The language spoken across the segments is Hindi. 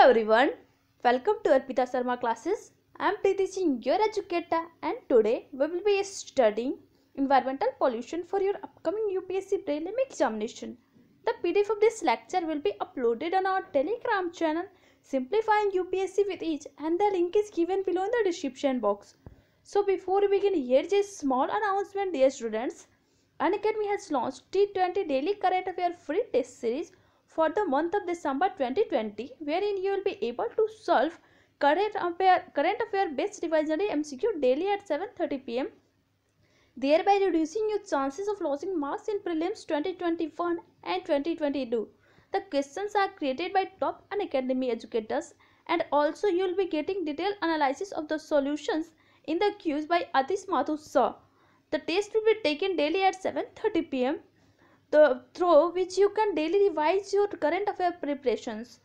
Hello everyone, welcome to Arpita Sharma classes. I am teaching your educator and today we will be studying environmental pollution for your upcoming UPSC prelim examination. The PDF of this lecture will be uploaded on our Telegram channel Simplifying UPSC with Each and the link is given below in the description box. So before we begin here is a small announcement dear students. An has launched T20 Daily Current Affair free test series for the month of December 2020 wherein you will be able to solve current affair, current affair based revisionary MCQ daily at 7.30 pm thereby reducing your chances of losing marks in prelims 2021 and 2022. The questions are created by top and academy educators and also you will be getting detailed analysis of the solutions in the Qs by Adis Madhu sir. The test will be taken daily at 7.30 pm the, through which you can daily revise your current affair preparations.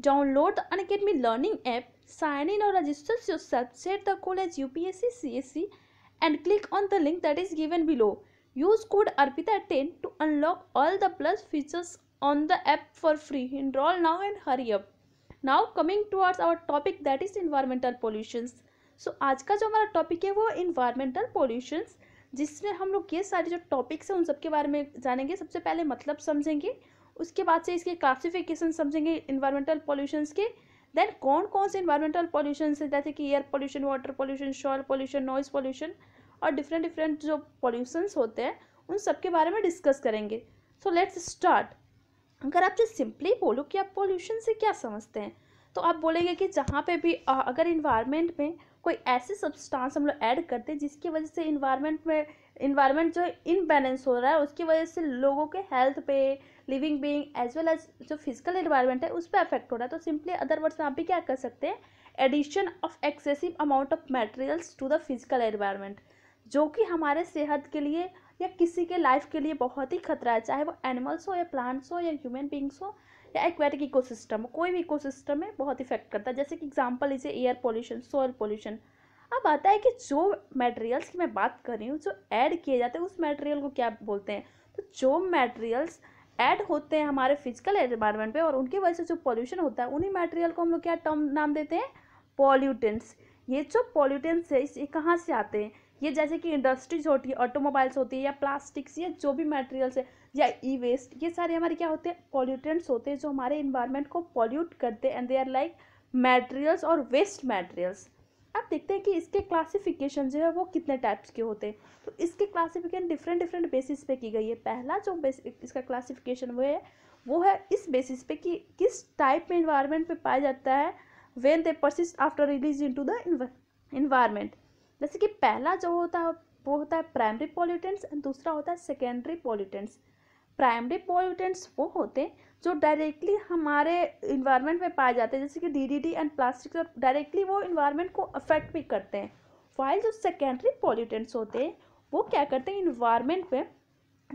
Download the Unacademy Learning app, sign in or register yourself, set the code as UPSC CSC and click on the link that is given below. Use code ARPITA10 to unlock all the plus features on the app for free. Enroll now and hurry up. Now coming towards our topic that is environmental pollution. So, सो आज का जो हमारा टॉपिक है वो जिसमें हम लोग ये सारे जो टॉपिक्स हैं उन सब के बारे में जानेंगे सबसे पहले मतलब समझेंगे उसके बाद से इसके क्लासिफिकेशन समझेंगे इन्वायरमेंटल पॉल्यूशन के देन कौन कौन से इन्वायरमेंटल पॉल्यूशन है जैसे कि air pollution water pollution soil pollution noise pollution और डिफरेंट डिफरेंट जो पॉल्यूशन होते हैं उन सब के बारे में डिस्कस करेंगे सो लेट्स स्टार्ट अगर आप जो सिंपली बोलो कि आप पॉल्यूशन से क्या समझते हैं तो आप बोलेंगे कि जहाँ पे भी अगर इन्वायरमेंट में कोई ऐसे सब्सटेंस हम लोग ऐड करते हैं जिसकी वजह से इन्वायरमेंट में इन्वायरमेंट जो इनबैलेंस हो रहा है उसकी वजह से लोगों के हेल्थ पे living being as well as जो फिजिकल इन्वायरमेंट है उस पर अफेक्ट हो रहा है तो सिंपली अदर वर्ड्स में आप भी क्या कर सकते हैं addition of excessive amount of materials to the physical environment जो कि हमारे सेहत के लिए या किसी के लाइफ के लिए बहुत ही खतरा है चाहे वो एनिमल्स हो या प्लांट्स हो या ह्यूमन बींग्स हो या एक्वेटिक इकोसिस्टम कोई भी इकोसिस्टम है बहुत इफेक्ट करता है जैसे कि एग्जांपल इसे एयर पोल्यूशन सॉयल पोल्यूशन अब आता है कि जो मटेरियल्स की मैं बात कर रही हूँ जो ऐड किए जाते हैं उस मटेरियल को क्या बोलते हैं तो जो मटेरियल्स ऐड होते हैं हमारे फिजिकल एनवायरमेंट पे और उनकी वजह से जो पोल्यूशन होता है उन्हीं मटेरियल को हम लोग क्या टर्म नाम देते हैं पॉल्यूटेंट्स ये जो पॉल्यूटेंट्स है ये कहाँ से आते हैं ये जैसे कि इंडस्ट्रीज होती है ऑटोमोबाइल्स होती है या प्लास्टिक्स या जो भी मटेरियल्स है या ई वेस्ट ये सारे हमारे क्या होते हैं पॉल्यूटेंट्स होते हैं जो हमारे इन्वायरमेंट को पॉल्यूट करते हैं and they are like materials और वेस्ट मैटेरियल्स आप देखते हैं कि इसके क्लासिफिकेशन जो है वो कितने टाइप्स के होते हैं तो इसके क्लासिफिकेशन डिफरेंट डिफरेंट बेसिस पे की गई है पहला जो इसका क्लासिफिकेशन वो है वो है इस बेसिस पे कि किस टाइप में इन्वायरमेंट पे पाया जाता है when they persist after release into the environment जैसे कि पहला जो होता है वो होता है प्राइमरी पॉल्यूटेंट्स एंड दूसरा होता है सेकेंडरी पॉल्यूटेंट्स प्राइमरी पॉल्यूटेंट्स वो होते हैं जो डायरेक्टली हमारे इन्वायरमेंट में पाए जाते हैं जैसे कि डीडीटी एंड प्लास्टिक डायरेक्टली वो इन्वायरमेंट को अफेक्ट भी करते हैं वाइल जो सेकेंडरी पॉल्यूटेंट्स होते हैं वो क्या करते हैं इन्वायरमेंट में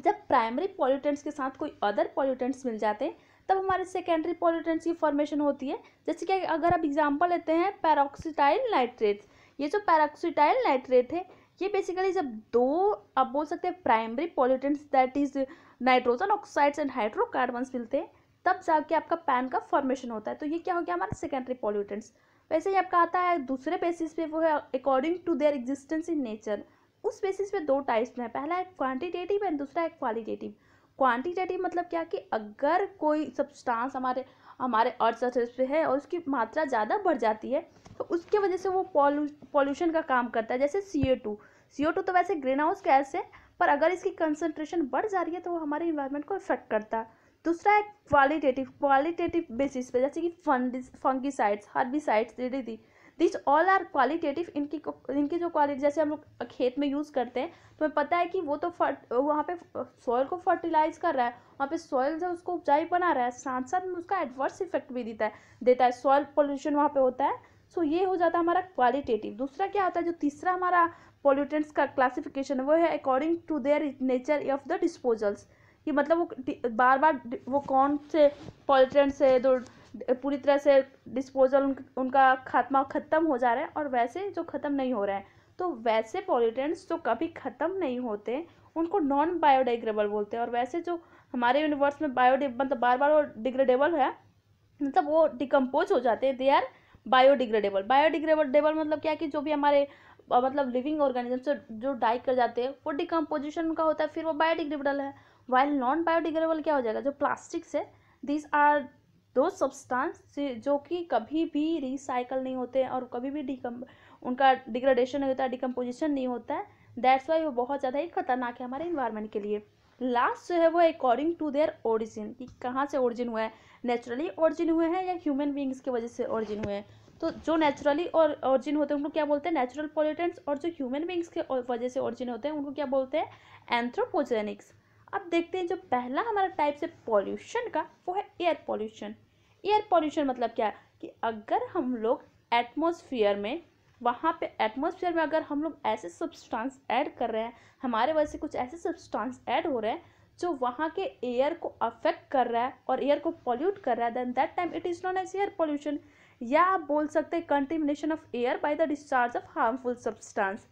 जब प्राइमरी पॉल्यूटेंट्स के साथ कोई अदर पॉल्यूटेंट्स मिल जाते हैं तब हमारे सेकेंडरी पॉल्यूटेंट्स की फॉर्मेशन होती है जैसे कि अगर आप एग्जाम्पल लेते हैं पैरोक्सीटाइल नाइट्रेट्स ये जो पैरोक्सीटाइल नाइट्रेट है ये बेसिकली जब दो आप बोल सकते हैं primary pollutants that is nitrogen oxides and hydrocarbons मिलते हैं तब जाके आपका पैन का फॉर्मेशन होता है तो ये क्या हो गया हमारा सेकेंडरी पॉल्यूटेंट्स वैसे ही आपका आता है दूसरे बेसिस पे वो है according to their existence in nature उस बेसिस पे दो टाइप्स में है पहला है क्वांटिटेटिव एंड दूसरा है क्वालिटेटिव क्वांटिटेटिव मतलब क्या कि अगर कोई सब्सटांस हमारे हमारे अर्थ सर्फेस पे है और उसकी मात्रा ज़्यादा बढ़ जाती है तो उसके वजह से वो पॉल्यूशन का काम करता है जैसे सी ओ टू सी ओ टू तो वैसे ग्रीन हाउस गैस है पर अगर इसकी कंसनट्रेशन बढ़ जा रही है तो वो हमारे इन्वायरमेंट को इफेक्ट करता है दूसरा है क्वालिटेटिव क्वालिटेटिव बेसिस पे जैसे कि fungicides herbicides D D this all are qualitative इनकी इनकी जो क्वालिटी जैसे हम लोग खेत में यूज़ करते हैं तो हमें पता है कि वो तो फर्ट वहाँ पे सॉइल को फर्टिलाइज कर रहा है वहाँ पे सॉइल से उसको उपजाई बना रहा है साथ साथ में उसका एडवर्स इफेक्ट भी देता है देता है सॉइल पोल्यूशन वहाँ पे होता है सो so, ये हो जाता है हमारा क्वालिटेटिव दूसरा क्या होता है जो तीसरा हमारा पोल्यूटेंट्स का क्लासिफिकेशन वो है according to their nature of the disposals कि मतलब वो बार बार वो कौन से पॉल्यूटेंट्स है जो तो पूरी तरह से डिस्पोजल उन, उनका खात्मा ख़त्म हो जा रहा है और वैसे जो ख़त्म नहीं हो रहा है तो वैसे पॉल्यूटेंट्स जो कभी ख़त्म नहीं होते उनको नॉन बायोडिग्रेबल बोलते हैं और वैसे जो हमारे यूनिवर्स में बायोडि मतलब बार बार वो डिग्रेडेबल है मतलब वो डिकम्पोज हो जाते हैं दे आर बायोडिग्रेडेबल बायोडिग्रेडेबल मतलब क्या कि जो भी हमारे मतलब लिविंग ऑर्गेनिज्म से जो डाई कर जाते हैं वो डिकम्पोजिशन का होता है फिर वो बायोडिग्रेडेबल है वाइल नॉन बायोडिग्रेडेबल क्या हो जाएगा जो प्लास्टिक से दीज आर दो सब्सटेंस जो कि कभी भी रिसाइकल नहीं होते हैं और कभी भी डिकम उनका डिग्रेडेशन नहीं होता है डिकम्पोजिशन नहीं होता है दैट्स वाई वो बहुत ज़्यादा ही खतरनाक है हमारे इन्वायरमेंट के लिए लास्ट जो है वो अकॉर्डिंग टू देयर ओरिजिन कि कहाँ से ओरिजिन हुआ है नेचुरली ओरिजिन हुए हैं या ह्यूमन बींग्स की वजह से ओरिजिन हुए हैं तो जो नेचुरली और ऑरिजिन होते हैं उनको क्या बोलते हैं नेचुरल पॉल्यूटेंट्स और जो ह्यूमन बींग्स के वजह से ऑरिजिन होते हैं उनको क्या बोलते हैं एंथ्रोपोजेनिक्स अब देखते हैं जो पहला हमारा टाइप से पॉल्यूशन का वो है एयर पॉल्यूशन एयर पॉल्यूशन मतलब क्या कि अगर हम लोग एटमोसफियर में वहाँ पे एटमोसफियर में अगर हम लोग ऐसे सब्सटेंस ऐड कर रहे हैं हमारे वजह से कुछ ऐसे सब्सटेंस ऐड हो रहे हैं जो वहाँ के एयर को अफेक्ट कर रहा है और एयर को पॉल्यूट कर रहा है then that time it is known as air pollution या आप बोल सकते हैं contamination of air by the discharge of harmful substance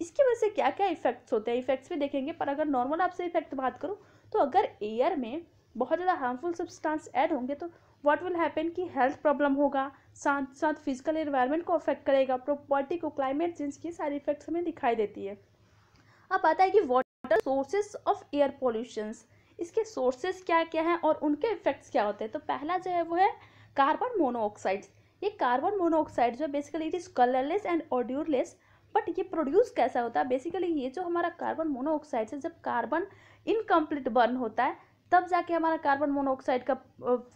इसकी वजह से क्या क्या इफेक्ट्स होते हैं इफेक्ट्स भी देखेंगे पर अगर नॉर्मल आपसे इफेक्ट बात करूँ तो अगर एयर में बहुत ज़्यादा हार्मफुल सब्सटेंस ऐड होंगे तो व्हाट विल हैपन कि हेल्थ प्रॉब्लम होगा साथ साथ फिजिकल इन्वायरमेंट को अफेक्ट करेगा प्रॉपर्टी को क्लाइमेट चेंज की सारी इफेक्ट्स हमें दिखाई देती है अब आता है कि what are sources of air pollution इसके सोर्सेज क्या क्या हैं और उनके इफेक्ट्स क्या होते हैं तो पहला जो है वो है कार्बन मोनोऑक्साइड्स ये कार्बन मोनोऑक्साइड जो है basically it is colourless and odourless but ये प्रोड्यूस कैसा होता है बेसिकली ये जो हमारा कार्बन मोनोऑक्साइड है जब कार्बन इनकम्प्लीट बर्न होता है तब जाके हमारा कार्बन मोनोऑक्साइड का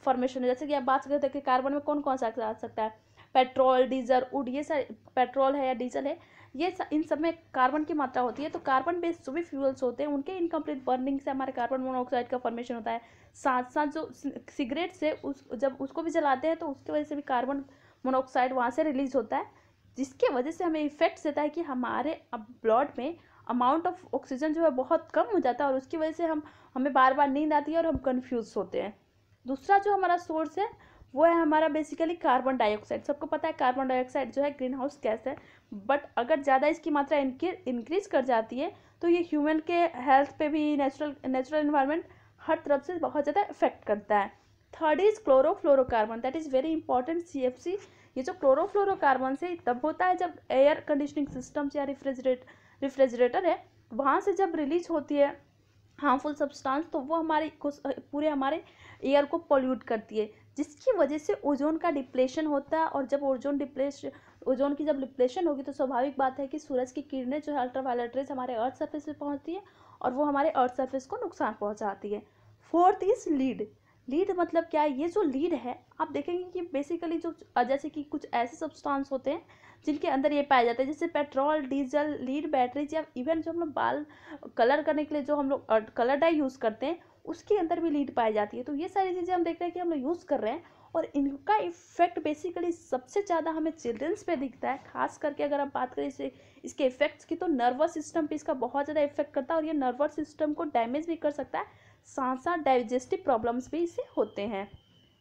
फॉर्मेशन है जैसे कि आप बात करते हैं कि कार्बन में कौन कौन सा आ सकता है पेट्रोल डीजल उड ये सारे पेट्रोल है या डीजल है ये इन सब में कार्बन की मात्रा होती है तो कार्बन बेस्ड जो भी फ्यूल्स होते हैं उनके इनकम्प्लीट बर्निंग से हमारे कार्बन मोनोऑक्साइड का फॉर्मेशन होता है साथ साथ जो सिगरेट से उस जब उसको भी जलाते हैं तो उसकी वजह से भी कार्बन मोनोऑक्साइड वहाँ से रिलीज होता है जिसके वजह से हमें इफेक्ट्स देता है कि हमारे अब ब्लड में अमाउंट ऑफ ऑक्सीजन जो है बहुत कम हो जाता है और उसकी वजह से हम हमें बार बार नींद आती है और हम कन्फ्यूज़ होते हैं दूसरा जो हमारा सोर्स है वो है हमारा बेसिकली कार्बन डाइऑक्साइड सबको पता है कार्बन डाइऑक्साइड जो है ग्रीन हाउस गैस है बट अगर ज़्यादा इसकी मात्रा इंक्रीज कर जाती है तो ये ह्यूमन के हेल्थ पे भी नेचुरल नेचुरल इन्वायरमेंट हर तरफ से बहुत ज़्यादा इफेक्ट करता है third is chlorofluorocarbon that is very important C F C ये जो क्लोरोफ्लोरोकार्बन से तब होता है जब एयर कंडीशनिंग सिस्टम्स या रिफ्रिजरेट रिफ्रिजरेटर है वहाँ से जब रिलीज होती है हार्मफुल सब्सटेंस तो वो हमारे पूरे हमारे एयर को पोल्यूट करती है जिसकी वजह से ओजोन का डिप्लेशन होता है और जब ओजोन डिप्लेश ओजोन की जब डिप्लेशन होगी तो स्वाभाविक बात है कि सूरज की किरणें जो है अल्ट्रावायलेट रेज हमारे अर्थ सर्फेस पे पहुंचती है और वो हमारे अर्थ सर्फेस को नुकसान पहुंचाती है फोर्थ इज लीड लीड मतलब क्या है ये जो लीड है आप देखेंगे कि बेसिकली जो जैसे कि कुछ ऐसे सब्सटेंस होते हैं जिनके अंदर ये पाया जाता है जैसे पेट्रोल डीजल लीड बैटरीज या इवन जो हम लोग बाल कलर करने के लिए जो हम लोग कलर डाई यूज़ करते हैं उसके अंदर भी लीड पाई जाती है तो ये सारी चीज़ें हम देख रहे हैं कि हम लोग यूज़ कर रहे हैं और इनका इफ़ेक्ट बेसिकली सबसे ज़्यादा हमें चिल्ड्रंस पे दिखता है खास करके अगर हम बात करें इसे इसके इफ़ेक्ट्स की तो नर्वस सिस्टम पे इसका बहुत ज़्यादा इफेक्ट करता है और ये नर्वस सिस्टम को डैमेज भी कर सकता है साथ साथ डाइजेस्टिव प्रॉब्लम्स भी इसे होते हैं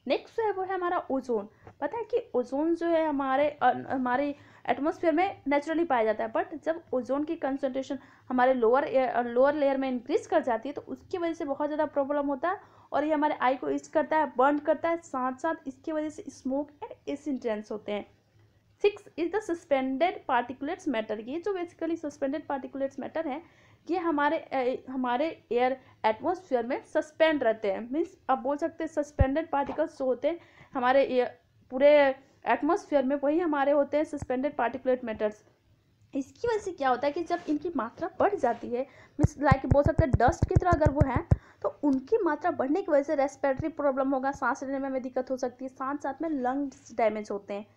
नेक्स्ट जो है वो है हमारा ओजोन पता है कि ओजोन जो है हमारे हमारे एटमोसफेयर में नेचुरली पाया जाता है बट जब ओजोन की कंसनट्रेशन हमारे लोअर लोअर लेयर में इंक्रीज कर जाती है तो उसकी वजह से बहुत ज़्यादा प्रॉब्लम होता है और ये हमारे आई को इच करता है बर्न करता है साथ साथ इसकी वजह से स्मोक एंड एसेंटेंस होते हैं six is the suspended particulates matter ये जो बेसिकली सस्पेंडेड पार्टिकुलेट्स मैटर है ये हमारे ए, हमारे एयर एटमोसफियर में सस्पेंड रहते हैं मीन्स आप बोल सकते हैं सस्पेंडेड पार्टिकल्स जो होते हैं हमारे एयर पूरे एटमोसफियर में वही हमारे होते हैं सस्पेंडेड पार्टिकुलेट मैटर्स इसकी वजह से क्या होता है कि जब इनकी मात्रा बढ़ जाती है मीन्स लाइक बोल सकते हैं डस्ट की तरह अगर वो हैं तो उनकी मात्रा बढ़ने की वजह से रेस्पिरेटरी प्रॉब्लम होगा सांस लेने में हमें दिक्कत हो सकती है साथ साथ में लंग्स डैमेज होते हैं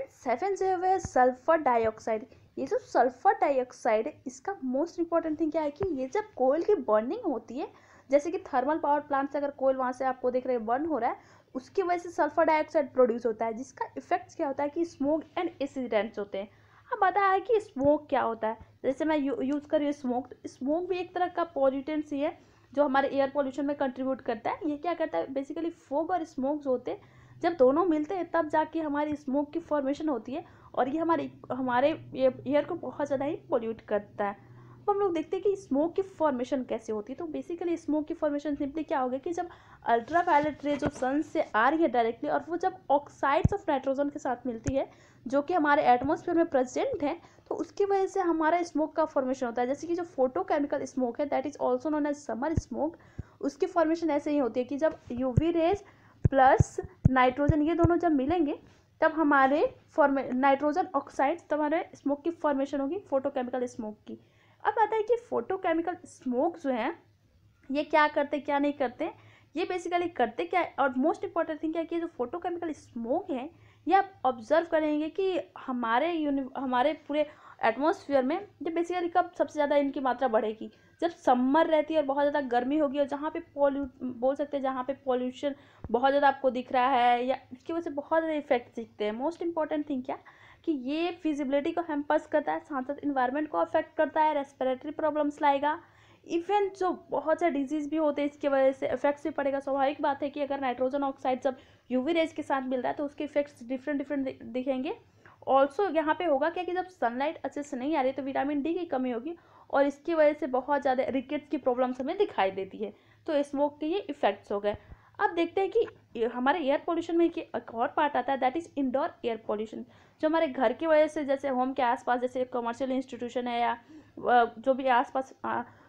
एंड सेवन जो है सल्फर डाइऑक्साइड ये जो सल्फर डाइऑक्साइड है इसका मोस्ट इंपॉर्टेंट थिंग क्या है कि ये जब कोयल की बर्निंग होती है जैसे कि थर्मल पावर प्लांट से अगर कोयल वहाँ से आपको देख रहे हैं बर्न हो रहा है उसकी वजह से सल्फर डाइऑक्साइड प्रोड्यूस होता है जिसका इफेक्ट्स क्या होता है कि स्मोक एंड एसिडेंट्स होते हैं अब बताया है कि स्मोक क्या होता है जैसे मैं यू, यूज़ कर रही हूँ स्मोक तो स्मोक भी एक तरह का पॉल्यूटेंस ही है जो हमारे एयर पॉल्यूशन में कंट्रीब्यूट करता है ये क्या करता है बेसिकली फोग और स्मोक होते हैं जब दोनों मिलते हैं तब जाके हमारी स्मोक की फॉर्मेशन होती है और ये हमारे हमारे एयर को बहुत ज़्यादा ही पोल्यूट करता है अब हम लोग देखते हैं कि स्मोक की फॉर्मेशन कैसे होती है तो बेसिकली स्मोक की फॉर्मेशन सिंपली क्या होगा कि जब ultraviolet rays of sun से आ रही है डायरेक्टली और वो जब ऑक्साइड्स ऑफ नाइट्रोजन के साथ मिलती है जो कि हमारे एटमोसफेयर में प्रेजेंट है तो उसकी वजह से हमारा स्मोक का फॉर्मेशन होता है जैसे कि जो फोटोकेमिकल स्मोक है that is also known as summer smoke उसकी फॉर्मेशन ऐसे ही होती है कि जब यू रेज प्लस नाइट्रोजन ये दोनों जब मिलेंगे तब हमारे फॉर्मे नाइट्रोजन ऑक्साइड तब हमारे स्मोक की फॉर्मेशन होगी फोटोकेमिकल स्मोक की अब आता है कि फोटोकेमिकल स्मोक जो है ये क्या करते क्या नहीं करते ये बेसिकली करते क्या है और मोस्ट इम्पॉर्टेंट थिंग क्या है कि जो फोटोकेमिकल स्मोक है ये आप ऑब्जर्व करेंगे कि हमारे यूनि हमारे पूरे एटमोसफियर में जब बेसिकली कब सबसे ज़्यादा इनकी मात्रा बढ़ेगी जब समर रहती है और बहुत ज़्यादा गर्मी होगी और जहाँ पे पॉल्यू बोल सकते हैं जहाँ पे पॉल्यूशन बहुत ज़्यादा आपको दिख रहा है या इसकी वजह से बहुत ज़्यादा इफेक्ट दिखते हैं मोस्ट इंपॉर्टेंट थिंग क्या कि ये फिजिबिलिटी को हेम्पर्स करता है साथ साथ इन्वायरमेंट को अफेक्ट करता है रेस्पिरेटरी प्रॉब्लम्स लाएगा इवन जो बहुत सारे डिजीज़ भी होते हैं इसकी वजह से इफेक्ट्स भी पड़ेगा स्वाभाविक बात है कि अगर नाइट्रोजन ऑक्साइड जब यूवी रेज के साथ मिल रहा है तो उसके इफेक्ट्स डिफरेंट डिफरेंट दिखेंगे ऑल्सो यहाँ पे होगा क्या कि जब सनलाइट अच्छे से नहीं आ रही तो विटामिन डी की कमी होगी और इसकी वजह से बहुत ज़्यादा रिकेट्स की प्रॉब्लम्स हमें दिखाई देती है तो स्मोक के ये इफ़ेक्ट्स हो गए अब देखते हैं कि हमारे एयर पोल्यूशन में एक और पार्ट आता है that is indoor air pollution जो हमारे घर की वजह से जैसे होम के आसपास जैसे कमर्शियल इंस्टीट्यूशन है या जो भी आसपास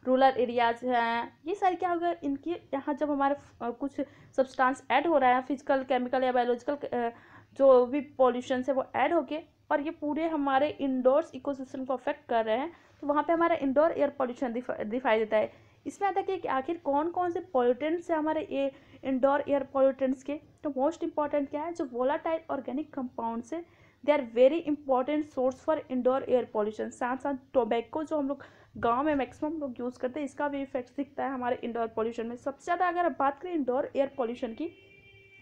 रूरल एरियाज़ हैं ये सारे क्या हो गए इनकी यहाँ जब हमारे कुछ सब्सटेंस ऐड हो रहा है फिजिकल केमिकल या बायोलॉजिकल जो भी पॉल्यूशन है वो ऐड होके और ये पूरे हमारे इंडोर्स इकोसिस्टम को अफेक्ट कर रहे हैं तो वहाँ पे हमारा इंडोर एयर पॉल्यूशन दिखाई देता है इसमें आता है कि आखिर कौन कौन से पॉल्यूटेंट्स हैं हमारे ये इंडोर एयर पॉल्यूटेंट्स के तो मोस्ट इंपॉर्टेंट क्या है जो वोलाटाइल ऑर्गेनिक कंपाउंड्स है they are very important source for indoor air pollution साथ साथ टोबैको जो हम लोग गांव में मैक्सिमम लोग यूज़ करते हैं इसका भी इफेक्ट दिखता है हमारे इंडोर पॉल्यूशन में सबसे ज़्यादा अगर बात करें इंडोर एयर पॉल्यूशन की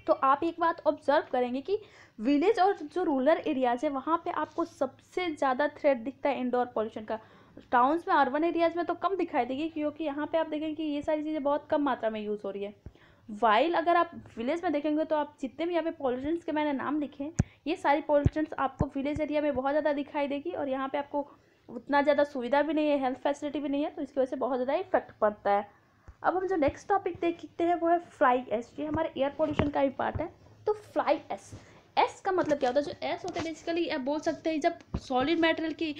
तो आप एक बात ऑब्जर्व करेंगे कि विलेज और जो रूरल एरियाज है वहाँ पे आपको सबसे ज़्यादा थ्रेड दिखता है इंडोर पॉल्यूशन का टाउन्स में अर्बन एरियाज में तो कम दिखाई देगी क्योंकि यहाँ पे आप देखेंगे कि ये सारी चीज़ें बहुत कम मात्रा में यूज़ हो रही है वाइल अगर आप विलेज में देखेंगे तो आप जितने भी यहाँ पे पॉल्यूशंस के मैंने नाम लिखे हैं ये सारी पॉल्यूशंस आपको विलेज एरिया में बहुत ज़्यादा दिखाई देगी और यहाँ पर आपको उतना ज़्यादा सुविधा भी नहीं है हेल्थ फैसिलिटी भी नहीं है तो इसकी वजह से बहुत ज़्यादा इफेक्ट पड़ता है अब हम जो नेक्स्ट टॉपिक देखते हैं वो है फ्लाई एस ये हमारे एयर पोल्यूशन का भी पार्ट है तो फ्लाई एस एस का मतलब क्या होता है जो एस होता है बेसिकली आप बोल सकते हैं जब सॉलिड मेटेरियल की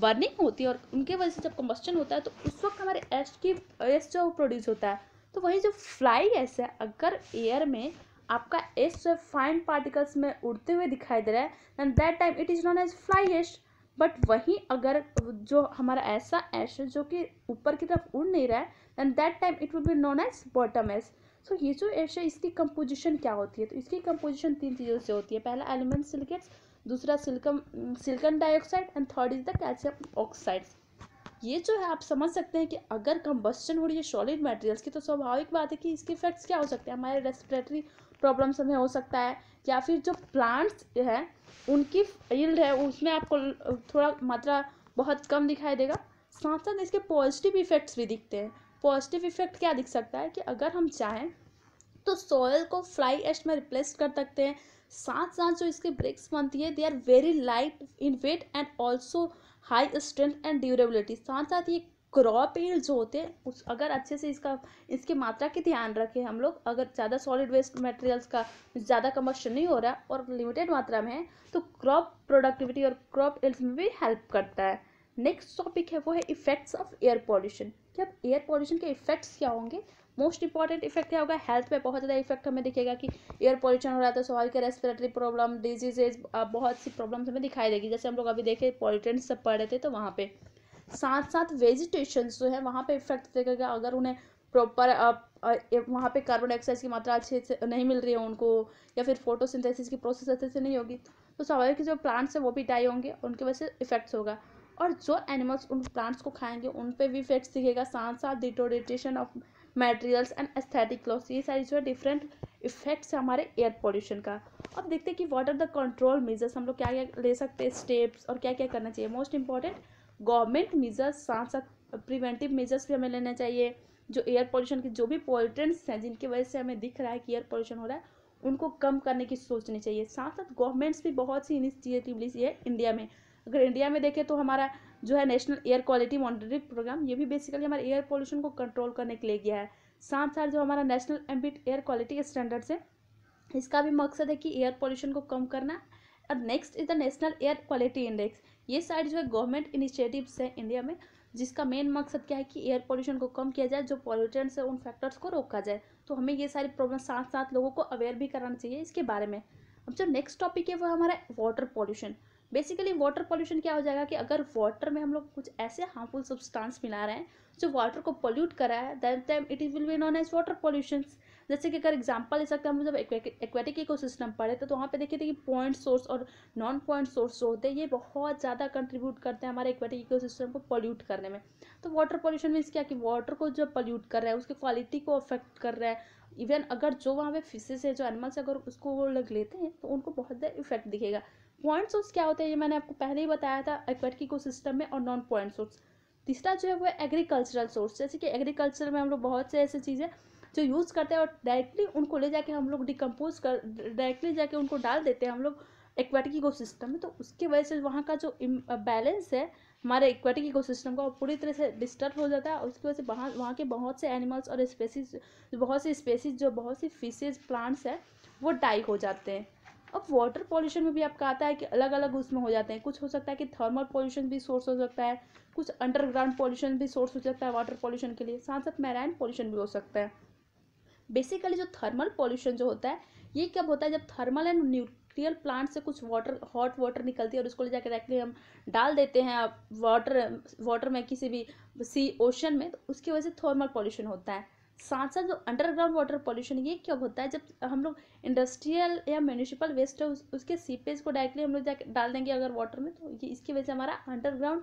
बर्निंग होती है और उनके वजह से जब कम्बस्टन होता है तो उस वक्त हमारे एस की एस जो प्रोड्यूस होता है तो वही जो फ्लाई एस है अगर एयर में आपका एस जो फाइन पार्टिकल्स में उड़ते हुए दिखाई दे रहा है and that time it is known as fly ash but वहीं अगर जो हमारा ऐसा एश है जो कि ऊपर की तरफ उड़ नहीं रहा है and that time it will be known as bottom ash so ये जो एशिया इसकी कंपोजिशन क्या होती है तो इसकी कंपोजिशन तीन चीज़ों से होती है पहला एलिमेंट सिलिकेट्स दूसरा silicon silicon dioxide and third is the calcium oxides ये जो है आप समझ सकते हैं कि अगर कंबस्टन हो रही है सॉलिड मटेरियल्स की तो स्वाभाविक बात है कि इसके इफेक्ट्स क्या हो सकते हैं हमारे रेस्पिरेटरी प्रॉब्लम्स हमें हो सकता है या फिर जो प्लांट्स हैं उनकी यील्ड है उसमें आपको थोड़ा मात्रा बहुत कम दिखाई देगा साथ साथ इसके पॉजिटिव इफेक्ट्स भी दिखते हैं पॉजिटिव इफेक्ट क्या दिख सकता है कि अगर हम चाहें तो सॉयल को फ्लाई एश में रिप्लेस कर सकते हैं साथ साथ जो इसके ब्रिक्स बनती है they are very light in weight and also high strength and durability साथ साथ ये क्रॉप एल जो होते हैं उस अगर अच्छे से इसका इसकी मात्रा की ध्यान रखें हम लोग अगर ज़्यादा सॉलिड वेस्ट मटेरियल्स का ज़्यादा कमर्शन नहीं हो रहा और लिमिटेड मात्रा में है तो क्रॉप प्रोडक्टिविटी और क्रॉप एल्स में भी हेल्प करता है नेक्स्ट टॉपिक है वो है इफेक्ट्स ऑफ एयर पॉल्यूशन कि अब एयर पॉल्यूशन के इफेक्ट्स क्या होंगे मोस्ट इंपॉर्टेंट इफेक्ट क्या होगा हेल्थ पे बहुत ज़्यादा इफेक्ट हमें दिखेगा कि एयर पॉल्यूशन हो रहा है तो सवाल के रेस्पिरेटरी प्रॉब्लम डिजीजेज बहुत सी प्रॉब्लम्स हमें दिखाई देगी जैसे हम लोग अभी देखे पॉल्यूटेंट्स सब पड़ रहे थे तो वहाँ पर साथ साथ वेजिटेशन जो है वहाँ पर इफेक्ट देखेगा अगर उन्हें प्रॉपर वहाँ पे कार्बन डाइऑक्साइड की मात्रा अच्छे से नहीं मिल रही है उनको या फिर फोटोसिंथेसिस की प्रोसेस अच्छे से नहीं होगी तो स्वाभाविक जो प्लांट्स हैं वो भी डाई होंगे उनकी वजह से इफेक्ट्स होगा और जो एनिमल्स उन प्लांट्स को खाएंगे उन पे भी इफेक्ट्स दिखेगा साथ साथ deterioration of materials and aesthetic loss ये सारी जो है डिफरेंट इफेक्ट्स है हमारे एयर पोल्यूशन का अब देखते हैं कि what are the control measures हम लोग क्या क्या ले सकते हैं स्टेप्स और क्या क्या करना चाहिए मोस्ट इंपॉर्टेंट गवर्नमेंट मेजर्स साथ साथ प्रिवेंटिव मेजर्स भी हमें लेना चाहिए जो एयर पोल्यूशन के जो भी पोल्यूटेंट्स हैं जिनकी वजह से हमें दिख रहा है कि एयर पोल्यूशन हो रहा है उनको कम करने की सोचनी चाहिए साथ साथ गवर्नमेंट्स भी बहुत सी इनिशिएटिव ली है इंडिया में अगर इंडिया में देखें तो हमारा जो है national air quality monitoring programme ये भी बेसिकली हमारे एयर पोल्यूशन को कंट्रोल करने के लिए गया है साथ साथ जो हमारा national ambient air quality standards है इसका भी मकसद है कि एयर पोल्यूशन को कम करना और next is the national air quality index ये साइड जो है गवर्नमेंट इनिशिएटिव्स है इंडिया में जिसका मेन मकसद क्या है कि एयर पोल्यूशन को कम किया जाए जो पॉल्यूटेंट्स है उन फैक्टर्स को रोका जाए तो हमें ये सारी प्रॉब्लम साथ साथ लोगों को अवेयर भी कराना चाहिए इसके बारे में अब जो नेक्स्ट टॉपिक है वो हमारा water pollution basically water pollution क्या हो जाएगा कि अगर वाटर में हम लोग कुछ ऐसे हार्मफुल सब्सटेंस मिला रहे हैं जो वाटर को पोल्यूट करा है then time it is will be known as water pollution जैसे कि अगर एग्जाम्पल ले सकते हैं हम जब एक्वेटिक इको सिस्टम पढ़े थे तो, तो वहाँ पे देखिए थे कि पॉइंट सोर्स और नॉन पॉइंट सोर्स जो होते हैं ये बहुत ज़्यादा कंट्रीब्यूट करते हैं हमारे एक्वेटिक इको सिस्टम को पोल्यूट करने में तो वाटर पॉल्यूशन मीन्स क्या कि वाटर को जो पोल्यूट कर रहा है उसकी क्वालिटी को अफेक्ट कर रहा है इवन अगर जो वहाँ पे फिशेज है जो एनिमल्स अगर उसको वो लग लेते हैं तो उनको बहुत ज़्यादा इफेक्ट दिखेगा पॉइंट सोर्स क्या होते हैं ये मैंने आपको पहले ही बताया था एक्वेटिक इकोसिस्टम में और नॉन पॉइंट सोर्स तीसरा जो है वो एग्रीकल्चरल सोर्स जैसे कि एग्रीकल्चर में हम लोग बहुत से ऐसी चीज़ें जो यूज़ करते हैं और डायरेक्टली उनको ले जाके हम लोग डिकम्पोज कर डायरेक्टली जाके उनको डाल देते हैं हम लोग एक्वेटिक सिस्टम में तो उसकी वजह से वहाँ का जो बैलेंस है हमारे एक्वेटिक सिस्टम का वो पूरी तरह से डिस्टर्ब हो जाता है और उसकी वजह से वहाँ वहाँ के बहुत से एनिमल्स और स्पेसीज बहुत सी स्पेसीज जो बहुत सी फिशेज प्लांट्स हैं वो डाई हो जाते हैं अब वाटर पॉल्यूशन में भी आपका आता है कि अलग अलग उसमें हो जाते हैं कुछ हो सकता है कि थर्मल पॉल्यूशन भी सोर्स हो सकता है कुछ अंडरग्राउंड पॉल्यूशन भी सोर्स हो सकता है वाटर पॉल्यूशन के लिए साथ साथ मैराइन पॉल्यूशन भी हो सकता है बेसिकली जो थर्मल पॉल्यूशन जो होता है ये कब होता है जब थर्मल एंड न्यूक्लियर प्लांट से कुछ वाटर हॉट वाटर निकलती है और उसको ले जाकर डायरेक्टली हम डाल देते हैं वाटर वाटर में किसी भी सी ओशन में तो उसकी वजह से थर्मल पॉल्यूशन होता है साथ साथ जो अंडरग्राउंड वाटर पॉल्यूशन ये कब होता है जब हम लोग इंडस्ट्रियल या म्यूनिसिपल वेस्ट है उस, उसके सीपेज को डायरेक्टली हम लोग डाल देंगे अगर वाटर में तो ये इसकी वजह से हमारा अंडरग्राउंड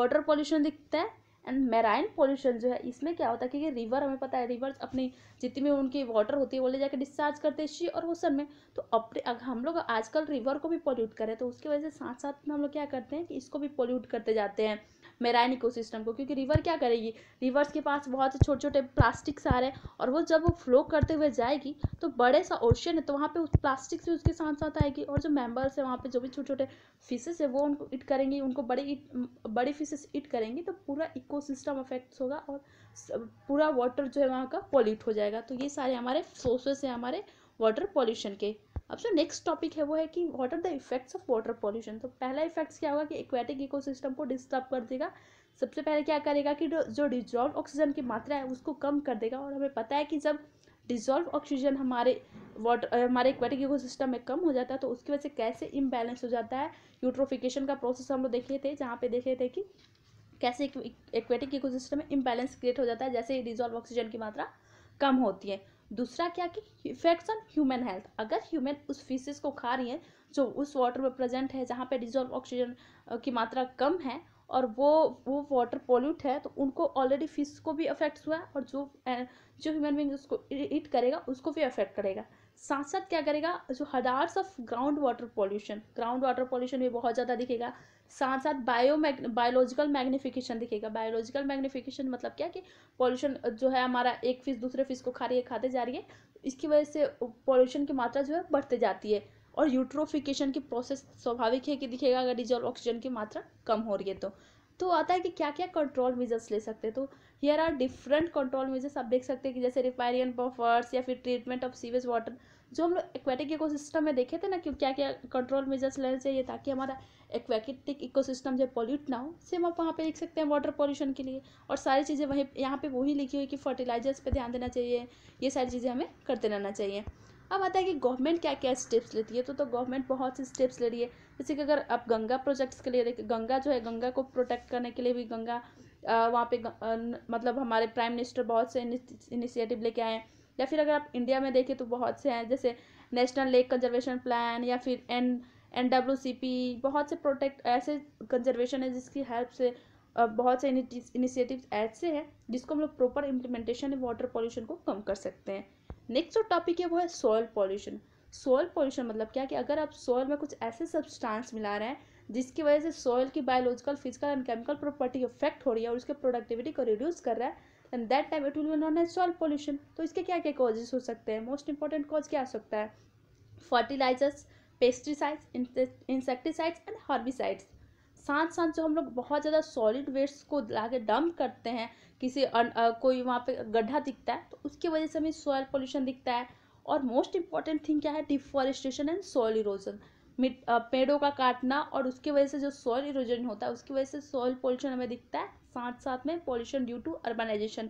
वाटर पॉल्यूशन दिखता है एंड मेराइन पॉल्यूशन जो है इसमें क्या होता है क्योंकि रिवर हमें पता है रिवर्स अपनी जितनी भी उनकी वाटर होती है वो ले जाकर डिस्चार्ज करते हैं शी और वो सब में तो अपने अगर हम लोग आजकल रिवर को भी पॉल्यूट करें तो उसकी वजह से साथ साथ में हम लोग क्या करते हैं कि इसको भी पॉल्यूट करते जाते हैं मेराइन सिस्टम को क्योंकि रिवर क्या करेगी रिवर्स के पास बहुत छोटे छोटे प्लास्टिक्स आ रहे हैं और वो जब वो फ्लो करते हुए जाएगी तो बड़े सा ओशन है तो वहाँ पे उस प्लास्टिक से उसके साथ साथ आएगी और जो मेम्बर्स है वहाँ पर जो भी छोटे छोटे फिशेज है वो उनको इट करेंगी उनको बड़े बड़ी फिशेज इट करेंगी तो पूरा इको सिस्टम अफेक्ट होगा और पूरा वाटर जो है वहाँ का पॉल्यूट हो जाएगा तो ये सारे हमारे सोर्सेस हैं हमारे वाटर पॉल्यूशन के अब जो नेक्स्ट टॉपिक है वो है कि what are the effects of water pollution तो पहला इफेक्ट्स क्या होगा कि एक्वेटिक इकोसिस्टम को डिस्टर्ब कर देगा सबसे पहले क्या करेगा कि जो डिजॉल्व ऑक्सीजन की मात्रा है उसको कम कर देगा और हमें पता है कि जब डिजॉल्व ऑक्सीजन हमारे वाटर हमारे एक्वेटिक इकोसिस्टम में कम हो जाता है तो उसकी वजह से कैसे इम्बैलेंस हो जाता है यूट्रोफिकेशन का प्रोसेस हम लोग देखे थे जहाँ पे देखे थे कि कैसे एक्वेटिक इकोसिस्टम में इम्बैलेंस क्रिएट हो जाता है जैसे डिजॉल्व ऑक्सीजन की मात्रा कम होती है दूसरा क्या कि इफेक्ट्स ऑन ह्यूमन हेल्थ अगर ह्यूमन उस फिशेज को खा रही हैं जो उस वाटर में प्रेजेंट है जहाँ पे डिजॉल्व ऑक्सीजन की मात्रा कम है और वो वो वाटर पोल्यूट है तो उनको ऑलरेडी फिश को भी अफेक्ट हुआ है और जो जो ह्यूमन बींग उसको ईट करेगा उसको भी अफेक्ट करेगा साथ साथ क्या करेगा जो hazards of ground water pollution ground water pollution भी बहुत ज़्यादा दिखेगा साथ साथ बायो बायोलॉजिकल मैग्नीफिकेशन दिखेगा बायोलॉजिकल मैग्नीफिकेशन मतलब क्या कि पॉल्यूशन जो है हमारा एक फिश दूसरे फिश को खा रही है खाते जा रही है इसकी वजह से पॉल्यूशन की मात्रा जो है बढ़ते जाती है और यूट्रोफिकेशन की प्रोसेस स्वाभाविक है कि दिखेगा अगर डीजल ऑक्सीजन की मात्रा कम हो रही है तो तो आता है कि क्या क्या कंट्रोल मेजर्स ले सकते हैं तो here are different control measures आप देख सकते हैं कि जैसे रिफाइरियन बफर्स या फिर ट्रीटमेंट ऑफ सीवेज वाटर जो हम लोग एक्वेटिक इको में देखे थे ना कि क्या क्या कंट्रोल मेजर्स लेने चाहिए ताकि हमारा एक्वेटिक इको सिस्टम जो पॉल्यूट ना हो सेम आप वहाँ पे लिख सकते हैं वाटर पॉल्यूशन के लिए और सारी चीज़ें वहीं यहाँ पे वही लिखी हुई कि फर्टिलाइजर्स पे ध्यान देना चाहिए ये सारी चीज़ें हमें करते रहना चाहिए अब आता है कि गवर्नमेंट क्या क्या स्टेप्स लेती है तो तो गवर्नमेंट बहुत से स्टेप्स ले रही है जैसे कि अगर आप गंगा प्रोजेक्ट्स के लिए देखें गंगा जो है गंगा को प्रोटेक्ट करने के लिए भी गंगा वहाँ पे मतलब हमारे प्राइम मिनिस्टर बहुत से इनिशिएटिव लेके आए हैं या फिर अगर आप इंडिया में देखें तो बहुत से हैं जैसे नेशनल लेक कंजर्वेशन प्लान या फिर N N W C P बहुत से प्रोटेक्ट ऐसे कंजर्वेशन है जिसकी हेल्प से बहुत से इनिशिएटिव ऐसे हैं जिसको हम लोग प्रॉपर इम्प्लीमेंटेशन है वाटर पॉल्यूशन को कम कर सकते हैं नेक्स्ट जो टॉपिक है वो है सॉयल पॉल्यूशन सॉयल पॉल्यूशन मतलब क्या कि अगर आप सॉयल में कुछ ऐसे सब्सटेंस मिला रहे हैं जिसकी वजह से सॉयल की biological physical and chemical property effect हो रही है और उसके प्रोडक्टिविटी को रिड्यूस कर रहा है and that time it will be known as soil pollution तो इसके क्या क्या कॉजेज हो सकते हैं मोस्ट इंपॉर्टेंट कॉज क्या हो सकता है fertilizers pesticides insecticides and herbicides साथ साथ जो हम लोग बहुत ज़्यादा सॉलिड वेस्ट को ला के डंप करते हैं किसी अन, आ, कोई वहाँ पे गड्ढा दिखता है तो उसकी वजह से हमें सॉयल पोल्यूशन दिखता है और मोस्ट इम्पॉर्टेंट थिंग क्या है डिफॉरेस्टेशन एंड सॉयल इरोजन पेड़ों का काटना और उसकी वजह से जो सॉयल इरोजन होता है उसकी वजह से सॉयल पोल्यूशन हमें दिखता है साथ साथ में पॉल्यूशन ड्यू टू अर्बनाइजेशन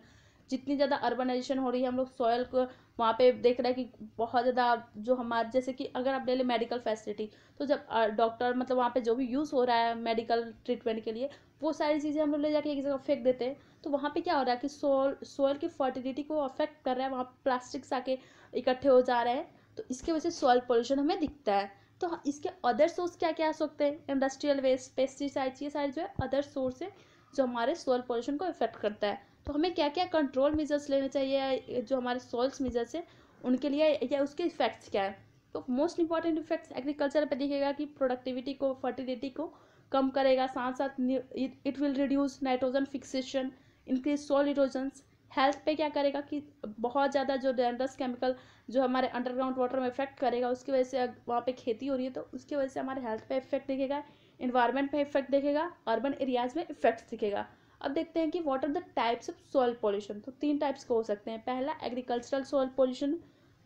जितनी ज़्यादा अर्बनाइजेशन हो रही है हम लोग सॉयल को वहाँ पे देख रहे हैं कि बहुत ज़्यादा जो हमारे जैसे कि अगर आप ले लें मेडिकल फैसिलिटी तो जब डॉक्टर मतलब वहाँ पे जो भी यूज़ हो रहा है मेडिकल ट्रीटमेंट के लिए वो सारी चीज़ें हम लोग ले जाके एक जगह फेंक देते हैं तो वहाँ पे क्या हो रहा है कि सोल सोयल की फर्टिलिटी को अफेक्ट कर रहा है वहाँ प्लास्टिक्स आके इकट्ठे हो जा रहे हैं तो इसकी वजह से सॉयल पोल्यूशन हमें दिखता है तो इसके अदर सोर्स क्या क्या हो सकते हैं इंडस्ट्रियल वेस्ट पेस्टिसाइड्स ये सारे जो है अदर सोर्स है जो हमारे सोयल पोल्यूशन को इफेक्ट करता है तो हमें क्या क्या कंट्रोल मेजर्स लेने चाहिए जो हमारे सोल्स मेजर्स हैं उनके लिए या उसके इफेक्ट्स क्या है तो मोस्ट इंपॉर्टेंट इफेक्ट्स एग्रीकल्चर पर देखेगा कि प्रोडक्टिविटी को फर्टिलिटी को कम करेगा साथ साथ it will reduce nitrogen fixation increase soil erosions health पे क्या करेगा कि बहुत ज़्यादा जो डेंडस केमिकल जो हमारे अंडरग्राउंड वाटर में इफेक्ट करेगा उसकी वजह से वहाँ पे खेती हो रही है तो उसकी वजह से हमारे हेल्थ पे इफेक्ट दिखेगा इन्वायरमेंट पर इफेक्ट देखेगा अर्बन एरियाज में इफेक्ट्स दिखेगा अब देखते हैं कि what are the types of soil pollution तो तीन टाइप्स के हो सकते हैं पहला एग्रीकल्चरल सॉयल पॉल्यूशन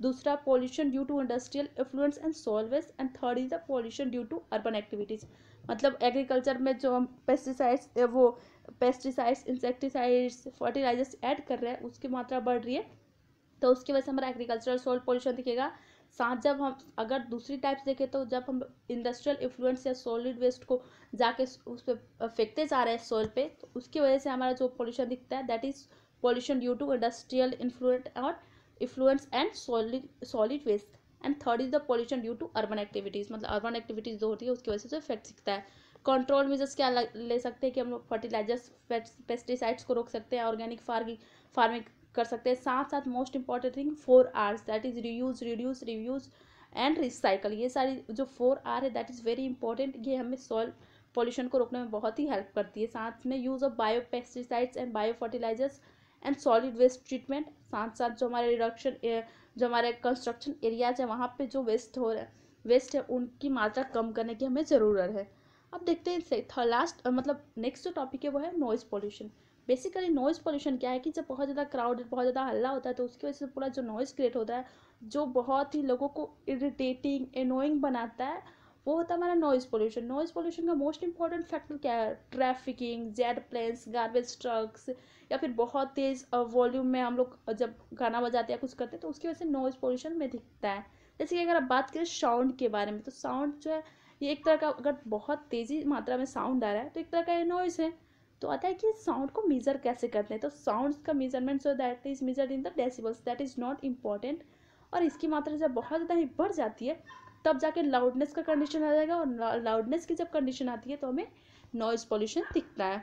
दूसरा pollution due to industrial effluence and soil waste and third is the pollution due to urban activities मतलब एग्रीकल्चर में जो हम पेस्टिसाइड्स वो पेस्टिसाइड्स इंसेक्टिसाइड्स फर्टिलाइजर्स ऐड कर रहे हैं उसकी मात्रा बढ़ रही है तो उसकी वजह से हमारा एग्रीकल्चरल सॉइल पॉल्यूशन दिखेगा साथ जब हम अगर दूसरी टाइप्स देखें तो जब हम इंडस्ट्रियल इफ्लुएंस या सॉलिड वेस्ट को जाके उस पर फेंकते जा रहे हैं सोयल पे तो उसकी वजह से हमारा जो पोल्यूशन दिखता है that is pollution due to industrial influent और effluence and solid solid waste and third is the pollution due to urban activities मतलब अर्बन एक्टिविटीज़ जो होती है उसकी वजह से इफेक्ट दिखता है कंट्रोल मेजर्स क्या ले सकते हैं कि हम लोग फर्टिलाइजर्स पेस्टिसाइड्स को रोक सकते हैं ऑर्गेनिक फार्मिंग फार्मिंग कर सकते हैं साथ साथ most important thing four R's that is reuse reduce reviews and recycle ये सारी जो फोर आर है दैट इज़ वेरी इंपॉर्टेंट ये हमें सॉइल पॉल्यूशन को रोकने में बहुत ही हेल्प करती है साथ में use of bio pesticides and bio fertilizers and solid waste treatment साथ साथ जो हमारे रिडक्शन जो हमारे कंस्ट्रक्शन एरियाज है वहाँ पे जो वेस्ट हो रहा है वेस्ट है उनकी मात्रा कम करने की हमें ज़रूरत है अब देखते हैं लास्ट मतलब नेक्स्ट जो टॉपिक है वो है noise pollution basically noise pollution क्या है कि जब बहुत ज़्यादा क्राउड बहुत ज़्यादा हल्ला होता है तो उसकी वजह से पूरा जो नॉइज़ क्रिएट होता है जो बहुत ही लोगों को इरिटेटिंग एनोइंग बनाता है वो होता है हमारा नॉइज़ पोल्यूशन नॉइज़ पोल्यूशन का मोस्ट इंपॉर्टेंट फैक्टर क्या है trafficking jet planes garbage trucks या फिर बहुत तेज़ वॉल्यूम में हम लोग जब गाना बजाते या कुछ करते हैं तो उसकी वजह से नॉइज़ पोल्यूशन में दिखता है जैसे कि अगर आप बात करें साउंड के बारे में तो साउंड जो है ये एक तरह का अगर बहुत तेज़ी मात्रा में साउंड आ रहा है तो एक तरह का ये नॉइज़ है तो आता है कि साउंड को मेज़र कैसे करते हैं तो साउंड्स का measurement so that is measure in the decibels that is not important और इसकी मात्रा जब बहुत ज़्यादा ही बढ़ जाती है तब जाके लाउडनेस का कंडीशन आ जाएगा और लाउडनेस की जब कंडीशन आती है तो हमें नॉइज़ पॉल्यूशन दिखता है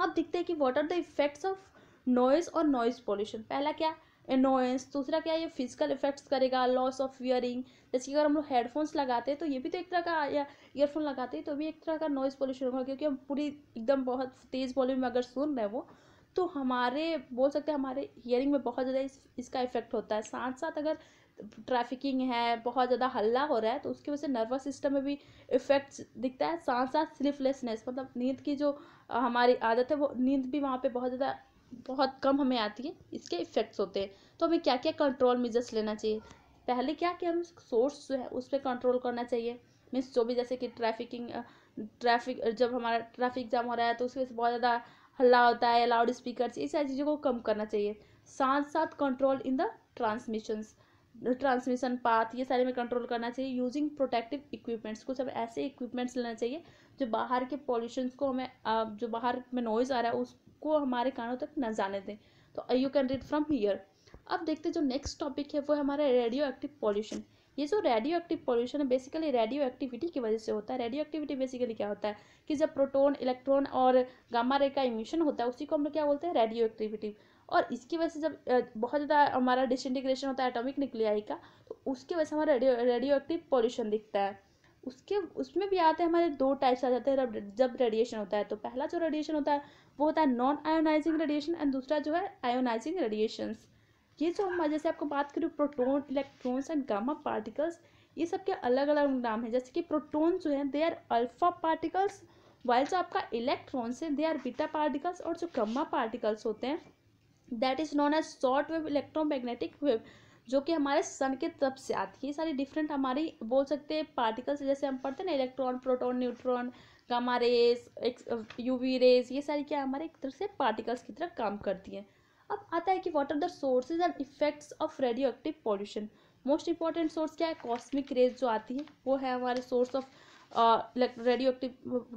अब दिखते हैं कि what are the effects of noise और नॉइज़ पॉल्यूशन पहला क्या एनोएंस दूसरा क्या ये फिजिकल इफेक्ट्स करेगा लॉस ऑफ ईयरिंग जैसे कि अगर हम लोग हेडफोन्स लगाते हैं तो ये भी तो एक तरह का या ईयरफोन लगाते हैं तो भी एक तरह का नॉइज़ पॉल्यूशन होगा क्योंकि हम पूरी एकदम बहुत तेज़ वॉल्यूम में अगर सुन रहे हैं वो तो हमारे बोल सकते हैं हमारे हियरिंग में बहुत ज़्यादा इस, इसका इफेक्ट होता है साथ साथ अगर ट्रैफिकिंग है बहुत ज़्यादा हल्ला हो रहा है तो उसकी वजह से नर्वस सिस्टम में भी इफेक्ट्स दिखता है साथ साथ स्लीपलेसनेस मतलब नींद की जो हमारी आदत है वो नींद भी वहाँ पे बहुत ज़्यादा बहुत कम हमें आती है इसके इफ़ेक्ट्स होते हैं तो हमें क्या क्या कंट्रोल मेजर्स लेना चाहिए पहले क्या कि हम सोर्स जो है उस पर कंट्रोल करना चाहिए मीन्स जो भी जैसे कि ट्रैफिकिंग ट्रैफिक जब हमारा ट्रैफिक जाम हो रहा है तो उसकी वजह से बहुत ज़्यादा हल्ला होता है लाउड स्पीकर इस सारी चीज़ों को कम करना चाहिए साथ साथ control in the transmissions transmission path ये सारे में कंट्रोल करना चाहिए यूजिंग प्रोटेक्टिव इक्विपमेंट्स कुछ हमें ऐसे इक्विपमेंट्स लेना चाहिए जो बाहर के पॉल्यूशन को हमें जो बाहर में नॉइज़ आ रहा है उस को हमारे कानों तक न जाने दें तो you can read from here अब देखते जो नेक्स्ट टॉपिक है वो है हमारा रेडियो एक्टिव पॉल्यूशन ये जो रेडियो एक्टिव पॉल्यूशन है बेसिकली रेडियो एक्टिविटी की वजह से होता है रेडियो एक्टिविटी बेसिकली क्या होता है कि जब प्रोटोन इलेक्ट्रॉन और गामा रे का इमिशन होता है उसी को हम लोग क्या बोलते हैं रेडियो एक्टिविटी और इसकी वजह से जब बहुत ज़्यादा हमारा डिसइंटीग्रेशन होता है एटॉमिक न्यूक्लियाई का तो उसकी वजह से हमारा रेडियो रेडियो एक्टिव पॉल्यूशन दिखता है उसके उसमें भी आते हैं हमारे दो टाइप्स आ जाते हैं जब रेडिएशन होता है तो पहला जो रेडिएशन होता है वो होता है नॉन आयोनाइजिंग रेडिएशन एंड दूसरा जो है आयोनाइजिंग रेडिएशंस ये जो हम जैसे आपको बात करूँ proton electrons and gamma particles ये सब के अलग अलग नाम है जैसे कि प्रोटोन जो है they are alpha particles while जो आपका इलेक्ट्रॉन्स है दे आर बीटा पार्टिकल्स और जो गम्मा पार्टिकल्स होते हैं that is known as short wave electromagnetic wave जो कि हमारे सन के तरफ से आती है ये सारी डिफरेंट हमारी बोल सकते हैं पार्टिकल्स जैसे हम पढ़ते हैं ना electron proton neutron gamma rays UV rays ये सारी क्या हमारे एक तरह से पार्टिकल्स की तरफ काम करती हैं अब आता है कि what are the sources and effects of radio active pollution most important source क्या है कॉस्मिक रेज जो आती है वो है हमारे source of radio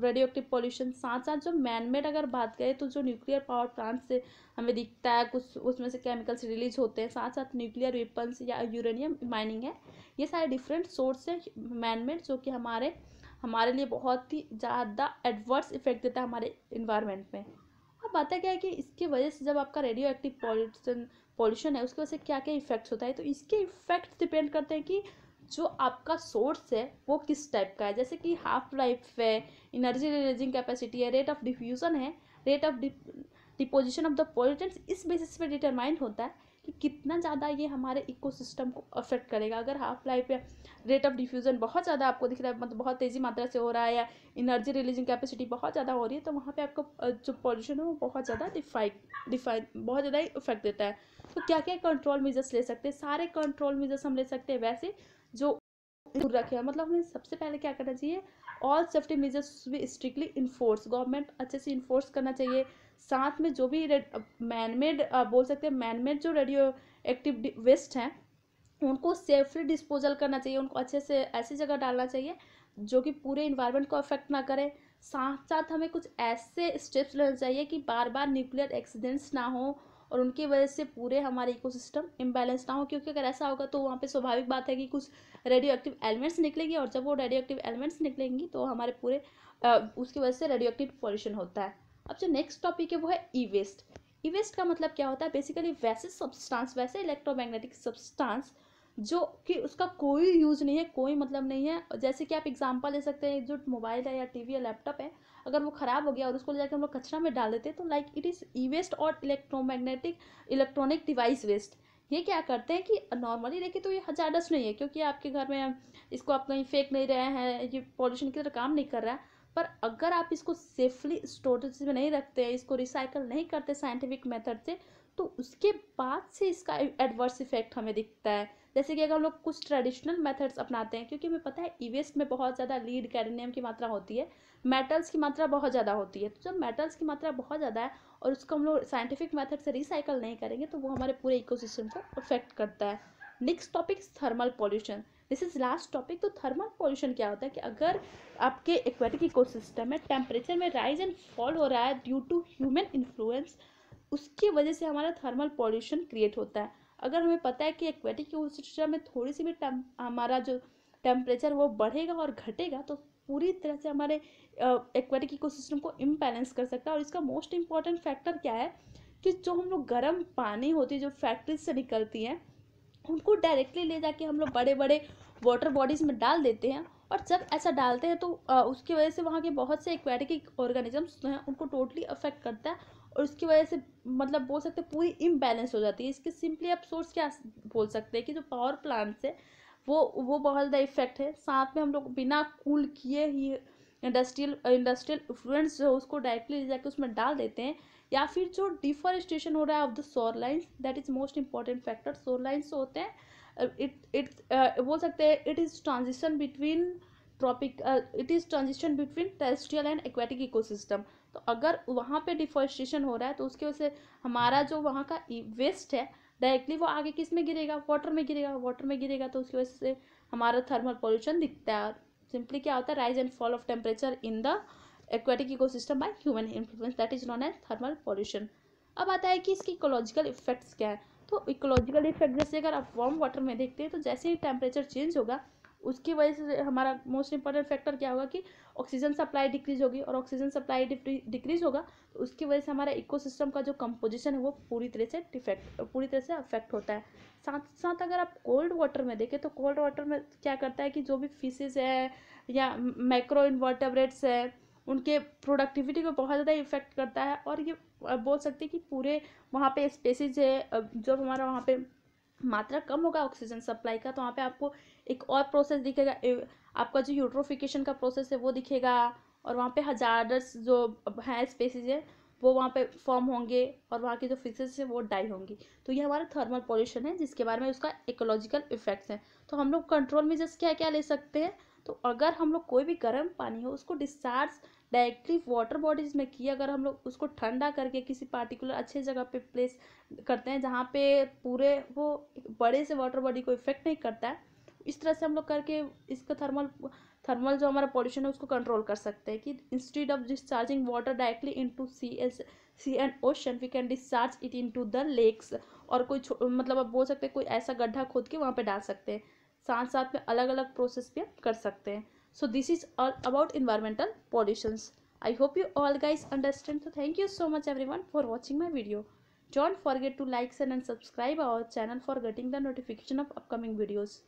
radio active pollution साथ साथ जो मैनमेड अगर बात करें तो जो न्यूक्लियर पावर प्लांट से हमें दिखता है कुछ उसमें से केमिकल्स रिलीज होते हैं साथ साथ न्यूक्लियर वेपन्स या यूरेनियम माइनिंग है ये सारे डिफरेंट सोर्स हैं मैनमेड जो कि हमारे हमारे लिए बहुत ही ज़्यादा एडवर्स इफेक्ट देता है हमारे इन्वायरमेंट में अब आता क्या है कि इसके वजह से जब आपका रेडियो एक्टिव पॉल्यूशन पॉल्यूशन है उसकी वजह से क्या क्या इफेक्ट्स होता है तो इसके इफेक्ट्स डिपेंड करते हैं कि जो आपका सोर्स है वो किस टाइप का है जैसे कि हाफ लाइफ है इनर्जी रिलीजिंग कैपेसिटी है रेट ऑफ डिफ्यूज़न है rate of deposition of the pollutants इस बेसिस पे डिटरमाइंड होता है कि कितना ज़्यादा ये हमारे इकोसिस्टम को अफेक्ट करेगा अगर हाफ लाइफ या रेट ऑफ डिफ्यूज़न बहुत ज़्यादा आपको दिख रहा है मतलब बहुत तेज़ी मात्रा से हो रहा है या इनर्जी रिलीजिंग कैपेसिटी बहुत ज़्यादा हो रही है तो वहाँ पे आपको जो पॉल्यूशन है वो बहुत ज़्यादा डिफाइड डिफाइन बहुत ज़्यादा इफेक्ट देता है तो क्या क्या कंट्रोल मेजर्स ले सकते हैं सारे कंट्रोल मेजर्स हम ले सकते हैं वैसे जो दूर रखे मतलब हमें सबसे पहले क्या करना चाहिए ऑल सेफ्टी मेजर्स भी स्ट्रिक्टली इन्फोर्स गवर्नमेंट अच्छे से इन्फोर्स करना चाहिए साथ में जो भी मैनमेड बोल सकते हैं मैनमेड जो रेडियो एक्टिव वेस्ट हैं उनको सेफली डिस्पोजल करना चाहिए उनको अच्छे से ऐसी जगह डालना चाहिए जो कि पूरे इन्वायरमेंट को अफेक्ट ना करे साथ साथ हमें कुछ ऐसे स्टेप्स लेना चाहिए कि बार बार न्यूक्लियर एक्सीडेंट्स ना हो और उनकी वजह से पूरे हमारे सिस्टम इम्बैलेंस ना हो क्योंकि अगर ऐसा होगा तो वहाँ पर स्वाभाविक बात है कि कुछ रेडियो एक्टिव एलिमेंट्स निकलेंगे और जब वो रेडियो एक्टिव एलिमेंट्स निकलेंगी तो हमारे पूरे उसकी वजह से रेडियो एक्टिव पॉल्यूशन होता है अब जो नेक्स्ट टॉपिक है वो है ई वेस्ट ई वेस्ट का मतलब क्या होता है बेसिकली वैसे सब्सटेंस वैसे इलेक्ट्रोमैग्नेटिक सब्सटेंस जो कि उसका कोई यूज़ नहीं है कोई मतलब नहीं है जैसे कि आप एग्जांपल ले सकते हैं जो मोबाइल है या टीवी या लैपटॉप है अगर वो ख़राब हो गया और उसको ले जाकर हम लोग कचरा में डाल देते हैं तो like it is e waste और इलेक्ट्रोमैग्नेटिक इलेक्ट्रॉनिक डिवाइस वेस्ट ये क्या करते हैं कि नॉर्मली देखिए तो ये हजार डस्ट नहीं है क्योंकि आपके घर में इसको आप कहीं फेंक नहीं रहे हैं ये पॉल्यूशन की तरह काम नहीं कर रहा है पर अगर आप इसको सेफली स्टोरेज में नहीं रखते हैं इसको रिसाइकल नहीं करते साइंटिफिक मेथड से तो उसके बाद से इसका एडवर्स इफेक्ट हमें दिखता है जैसे कि अगर हम लोग कुछ ट्रेडिशनल मेथड्स अपनाते हैं क्योंकि हमें पता है ई वेस्ट में बहुत ज़्यादा लीड कैडनियम की मात्रा होती है मेटल्स की मात्रा बहुत ज़्यादा होती है तो जब मेटल्स की मात्रा बहुत ज़्यादा है और उसको हम लोग साइंटिफिक मैथड से रिसाइकल नहीं करेंगे तो वो हमारे पूरे इको को अफेक्ट करता है next topic thermal pollution this is last topic तो थर्मल पॉल्यूशन क्या होता है कि अगर आपके एक्वेटिक इकोसिस्टम में टेम्परेचर में राइज एंड फॉल हो रहा है ड्यू टू ह्यूमन इन्फ्लुएंस उसकी वजह से हमारा थर्मल पॉल्यूशन क्रिएट होता है अगर हमें पता है कि एक्वेटिक में थोड़ी सी भी टम हमारा जो टेम्परेचर वो बढ़ेगा और घटेगा तो पूरी तरह से हमारे एक्वेटिक इको को इम्बैलेंस कर सकता है और इसका मोस्ट इम्पॉर्टेंट फैक्टर क्या है कि जो हम लोग गर्म पानी होती है जो फैक्ट्री से निकलती हैं उनको डायरेक्टली ले जाके हम लोग बड़े बड़े वाटर बॉडीज़ में डाल देते हैं और जब ऐसा डालते हैं तो उसकी वजह से वहाँ के बहुत से एक्वेटिक ऑर्गेनिजम्स जो हैं उनको टोटली अफेक्ट करता है और उसकी वजह से मतलब बोल सकते पूरी इम्बैलेंस हो जाती है इसके सिंपली आप सोर्स क्या बोल सकते हैं कि जो पावर प्लांट है वो वो बहुत ज़्यादा इफेक्ट है साथ में हम लोग बिना कूल किए ही इंडस्ट्रियल इंडस्ट्रियल फ्लुएंट्स जो उसको डायरेक्टली ले जाके उसमें डाल देते हैं या फिर जो डिफॉरेस्टेशन हो रहा है of the shore lines that is most important factor shore lines होते हैं इट इट बोल सकते हैं it is transition between tropic it is transition between terrestrial and aquatic ecosystem तो अगर वहाँ पे डिफॉरेस्टेशन हो रहा है तो उसकी वजह से हमारा जो वहाँ का वेस्ट e- है डायरेक्टली वो आगे किस में गिरेगा वाटर में गिरेगा वाटर में गिरेगा तो उसकी वजह से हमारा थर्मल पॉल्यूशन दिखता है सिंपली क्या होता है rise and fall of temperature in the aquatic ecosystem by human influence that is known as thermal pollution अब आता है कि इसकी इकोलॉजिकल इफेक्ट्स क्या है तो इकोलॉजिकल इफेक्ट जैसे अगर आप वार्म वाटर में देखते हैं तो जैसे ही टेम्परेचर चेंज होगा उसकी वजह से हमारा मोस्ट इंपॉर्टेंट फैक्टर क्या होगा कि ऑक्सीजन सप्लाई डिक्रीज होगी और ऑक्सीजन सप्लाई डिक्रीज होगा तो उसकी वजह से हमारा इकोसिस्टम का जो कंपोजिशन है वो पूरी तरह से डिफेक्ट पूरी तरह से अफेक्ट होता है साथ साथ अगर आप कोल्ड वाटर में देखें तो कोल्ड वाटर में क्या करता है कि जो भी फिशेज है या माइक्रो इन्वर्टेब्रेट्स है उनके प्रोडक्टिविटी को बहुत ज़्यादा इफेक्ट करता है और ये बोल सकते हैं कि पूरे वहाँ पे स्पेसिस है जब हमारा वहाँ पे मात्रा कम होगा ऑक्सीजन सप्लाई का तो वहाँ पे आपको एक और प्रोसेस दिखेगा आपका जो यूट्रोफिकेशन का प्रोसेस है वो दिखेगा और वहाँ पे हजारस जो हैं स्पेसिस है वो वहाँ पे फॉर्म होंगे और वहाँ की जो फिशेज है वो डाई होंगी तो ये हमारा थर्मल पॉल्यूशन है जिसके बारे में उसका इकोलॉजिकल इफेक्ट्स हैं तो हम लोग कंट्रोल मेजर्स क्या क्या ले सकते हैं तो अगर हम लोग कोई भी गर्म पानी हो उसको डिस्चार्ज डायरेक्टली वाटर बॉडीज में किया अगर हम लोग उसको ठंडा करके किसी पार्टिकुलर अच्छे जगह पे प्लेस करते हैं जहाँ पे पूरे वो बड़े से वाटर बॉडी को इफेक्ट नहीं करता है इस तरह से हम लोग करके इसका थर्मल थर्मल जो हमारा पॉल्यूशन है उसको कंट्रोल कर सकते हैं कि instead of discharging water directly into seas sea and ocean we can discharge it into the lakes और कोई मतलब आप बोल सकते हैं कोई ऐसा गड्ढा खोद के वहाँ पे डाल सकते हैं साथ साथ में अलग अलग प्रोसेस भी आप कर सकते हैं so this is all about environmental pollutions I hope you all guys understand. So thank you so much everyone for watching my video Don't forget to like, share and subscribe our channel for getting the notification of upcoming videos.